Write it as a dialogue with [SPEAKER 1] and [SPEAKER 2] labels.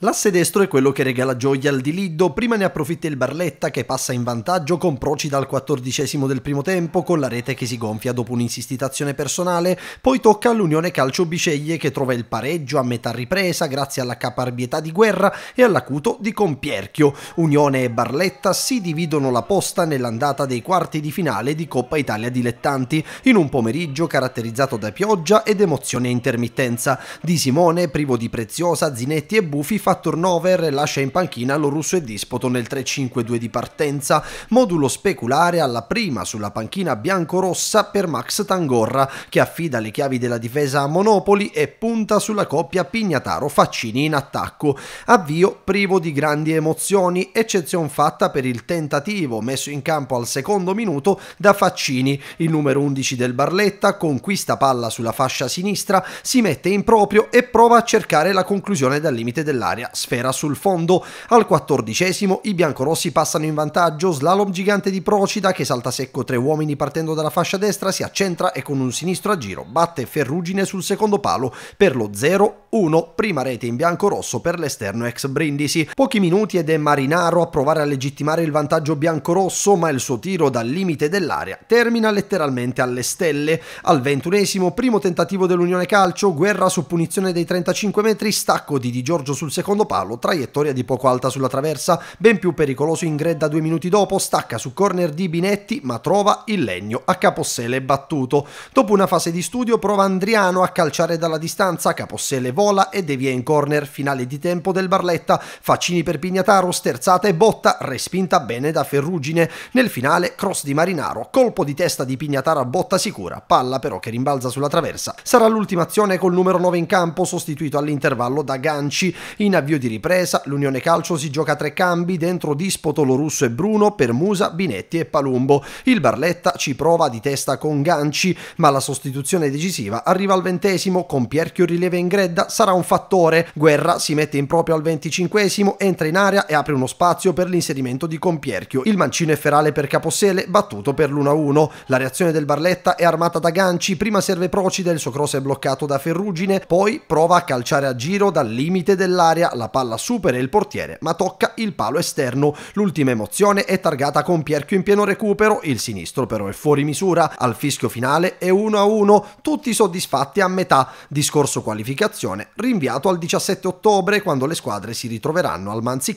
[SPEAKER 1] L'asse destro è quello che regala gioia al di Lido, prima ne approfitta il Barletta che passa in vantaggio con Proci dal quattordicesimo del primo tempo con la rete che si gonfia dopo un'insistitazione personale, poi tocca all'Unione Calcio Biceglie che trova il pareggio a metà ripresa grazie alla caparbietà di Guerra e all'acuto di Compierchio. Unione e Barletta si dividono la posta nell'andata dei quarti di finale di Coppa Italia Dilettanti in un pomeriggio caratterizzato da pioggia ed emozione e intermittenza. Di Simone, privo di Preziosa, Zinetti e Bufi fa turnover lascia in panchina lo russo e dispoto nel 3-5-2 di partenza, modulo speculare alla prima sulla panchina biancorossa per Max Tangorra che affida le chiavi della difesa a Monopoli e punta sulla coppia Pignataro-Faccini in attacco. Avvio privo di grandi emozioni, eccezion fatta per il tentativo messo in campo al secondo minuto da Faccini, il numero 11 del Barletta conquista palla sulla fascia sinistra, si mette in proprio e prova a cercare la conclusione dal limite dell'area aria, sfera sul fondo. Al quattordicesimo i biancorossi passano in vantaggio, slalom gigante di Procida che salta secco tre uomini partendo dalla fascia destra, si accentra e con un sinistro a giro batte Ferrugine sul secondo palo per lo 0-1, prima rete in biancorosso per l'esterno ex Brindisi. Pochi minuti ed è Marinaro a provare a legittimare il vantaggio biancorosso, ma il suo tiro dal limite dell'area termina letteralmente alle stelle. Al ventunesimo, primo tentativo dell'Unione Calcio, guerra su punizione dei 35 metri, stacco di Di Giorgio sul secondo secondo palo, traiettoria di poco alta sulla traversa, ben più pericoloso in gredda due minuti dopo, stacca su corner di Binetti ma trova il legno a Capossele battuto. Dopo una fase di studio prova Andriano a calciare dalla distanza, Capossele vola e devia in corner, finale di tempo del Barletta, Faccini per Pignataro, sterzata e botta, respinta bene da Ferrugine. Nel finale cross di Marinaro, colpo di testa di Pignataro a botta sicura, palla però che rimbalza sulla traversa. Sarà l'ultima azione col numero 9 in campo, sostituito all'intervallo da Ganci. In avvio di ripresa, l'Unione Calcio si gioca tre cambi dentro Dispoto, Lorusso e Bruno per Musa, Binetti e Palumbo. Il Barletta ci prova di testa con ganci, ma la sostituzione decisiva arriva al ventesimo con Pierchio rileva in gredda, sarà un fattore. Guerra si mette in proprio al venticinquesimo, entra in area e apre uno spazio per l'inserimento di Compierchio. Il mancino è ferale per Capossele, battuto per l'1-1. La reazione del Barletta è armata da ganci, prima serve Procida, il suo cross è bloccato da Ferrugine, poi prova a calciare a giro dal limite dell'area aerea, la palla supera il portiere ma tocca il palo esterno. L'ultima emozione è targata con Pierchio in pieno recupero, il sinistro però è fuori misura, al fischio finale è 1-1, tutti soddisfatti a metà. Discorso qualificazione rinviato al 17 ottobre quando le squadre si ritroveranno al Manzi